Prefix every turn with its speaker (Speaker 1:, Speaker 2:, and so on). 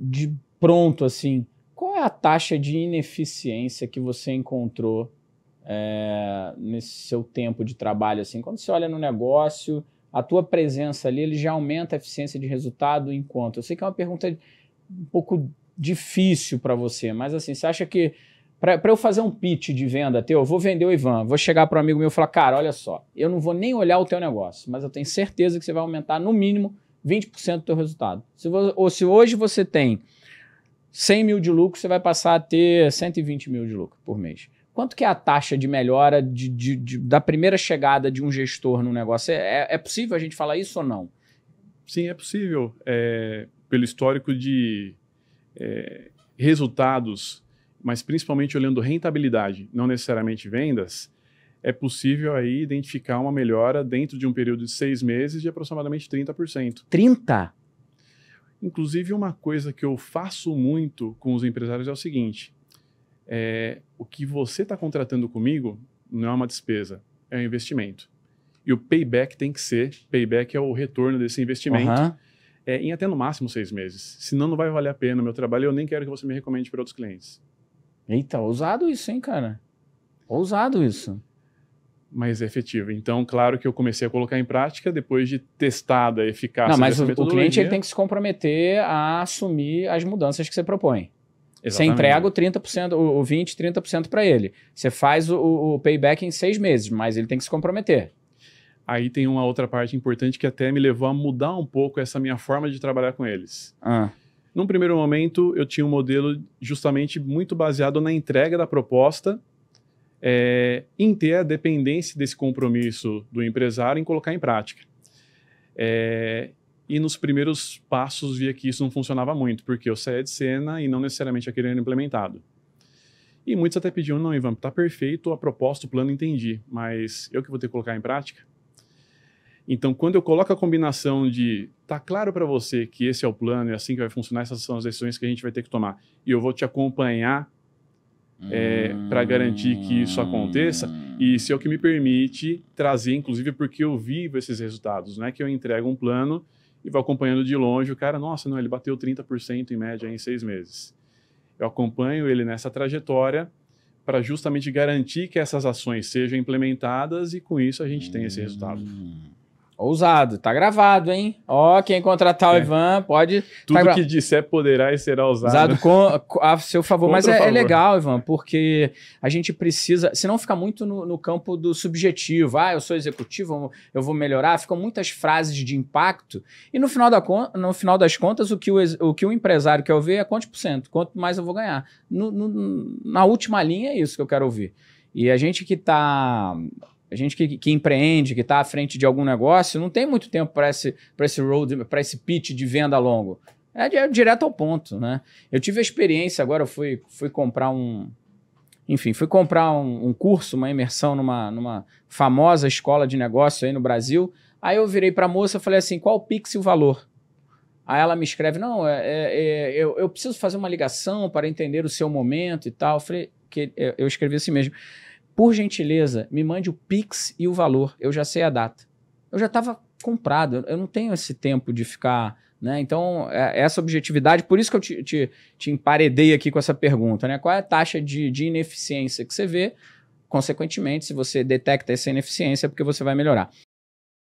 Speaker 1: de pronto, assim, qual é a taxa de ineficiência que você encontrou é, nesse seu tempo de trabalho? Assim, quando você olha no negócio, a tua presença ali, ele já aumenta a eficiência de resultado enquanto Eu sei que é uma pergunta um pouco difícil para você, mas assim, você acha que para eu fazer um pitch de venda teu, eu vou vender o Ivan, vou chegar para um amigo meu e falar, cara, olha só, eu não vou nem olhar o teu negócio, mas eu tenho certeza que você vai aumentar no mínimo 20% do teu resultado. Se você, ou se hoje você tem 100 mil de lucro, você vai passar a ter 120 mil de lucro por mês. Quanto que é a taxa de melhora de, de, de, da primeira chegada de um gestor no negócio? É, é, é, possível a gente falar isso ou não?
Speaker 2: Sim, é possível. É, pelo histórico de é, resultados, mas principalmente olhando rentabilidade, não necessariamente vendas, é possível aí identificar uma melhora dentro de um período de seis meses de aproximadamente 30%.
Speaker 1: 30%?
Speaker 2: Inclusive, uma coisa que eu faço muito com os empresários é o seguinte: é, o que você está contratando comigo não é uma despesa, é um investimento. E o payback tem que ser payback é o retorno desse investimento. Uhum. É, em até no máximo seis meses. Senão não vai valer a pena o meu trabalho eu nem quero que você me recomende para outros clientes. Eita, ousado isso, hein, cara? Ousado isso mais efetiva. Então, claro que eu comecei a colocar em prática depois de testada a eficácia Não, mas o, o cliente ele tem que
Speaker 1: se comprometer a assumir as mudanças que você propõe.
Speaker 2: Exatamente. Você entrega
Speaker 1: o 30%, o 20%, 30% para ele. Você faz o, o payback em seis meses, mas ele tem que se comprometer.
Speaker 2: Aí tem uma outra parte importante que até me levou a mudar um pouco essa minha forma de trabalhar com eles. Ah. Num primeiro momento, eu tinha um modelo justamente muito baseado na entrega da proposta é, em ter a dependência desse compromisso do empresário em colocar em prática. É, e nos primeiros passos via que isso não funcionava muito, porque eu saía de cena e não necessariamente aquele era implementado. E muitos até pediam, não, Ivan, tá perfeito a proposta, o plano entendi, mas eu que vou ter que colocar em prática? Então, quando eu coloco a combinação de tá claro para você que esse é o plano, é assim que vai funcionar, essas são as decisões que a gente vai ter que tomar, e eu vou te acompanhar é, para garantir que isso aconteça. E isso é o que me permite trazer, inclusive, porque eu vivo esses resultados, né? Que eu entrego um plano e vou acompanhando de longe o cara, nossa, não, ele bateu 30% em média em seis meses. Eu acompanho ele nessa trajetória para justamente garantir que essas ações sejam implementadas e com isso a gente tem esse resultado. Hum. Ousado, tá gravado, hein? Ó, quem contratar o é. Ivan
Speaker 1: pode. Tá Tudo tá que
Speaker 2: disser poderá e será usado. Usado
Speaker 1: com, a seu favor. Contra Mas é, é favor. é, legal, Ivan, porque a gente precisa. Senão fica muito no, no, campo do subjetivo. Ah, eu sou executivo, eu vou melhorar. Ficam muitas frases de impacto. E no final, da, no final das contas, o que o, o que o empresário quer ouvir é quanto por cento, quanto mais eu vou ganhar. No, no, na última linha é isso que eu quero ouvir. E a gente que tá a gente que, que empreende, que está à frente de algum negócio, não tem muito tempo para esse, esse road, para esse pitch de venda longo. É, é, direto ao ponto, né? Eu tive a experiência agora, eu fui, fui comprar um. Enfim, fui comprar um, um curso, uma imersão numa, numa famosa escola de negócio aí no Brasil. Aí eu virei para a moça e falei assim: qual pix e o valor? Aí ela me escreve: não, é, é, é, eu, eu preciso fazer uma ligação para entender o seu momento e tal. Eu falei: que, eu escrevi assim mesmo. Por gentileza, me mande o Pix e o valor. Eu já sei a data. Eu já estava comprado. Eu não tenho esse tempo de ficar. Né? Então, é, é essa objetividade, por isso que eu te, te, te, emparedei aqui com essa pergunta. Né? Qual é a taxa de, de ineficiência que você vê? Consequentemente, se você detecta essa ineficiência, é porque você vai melhorar.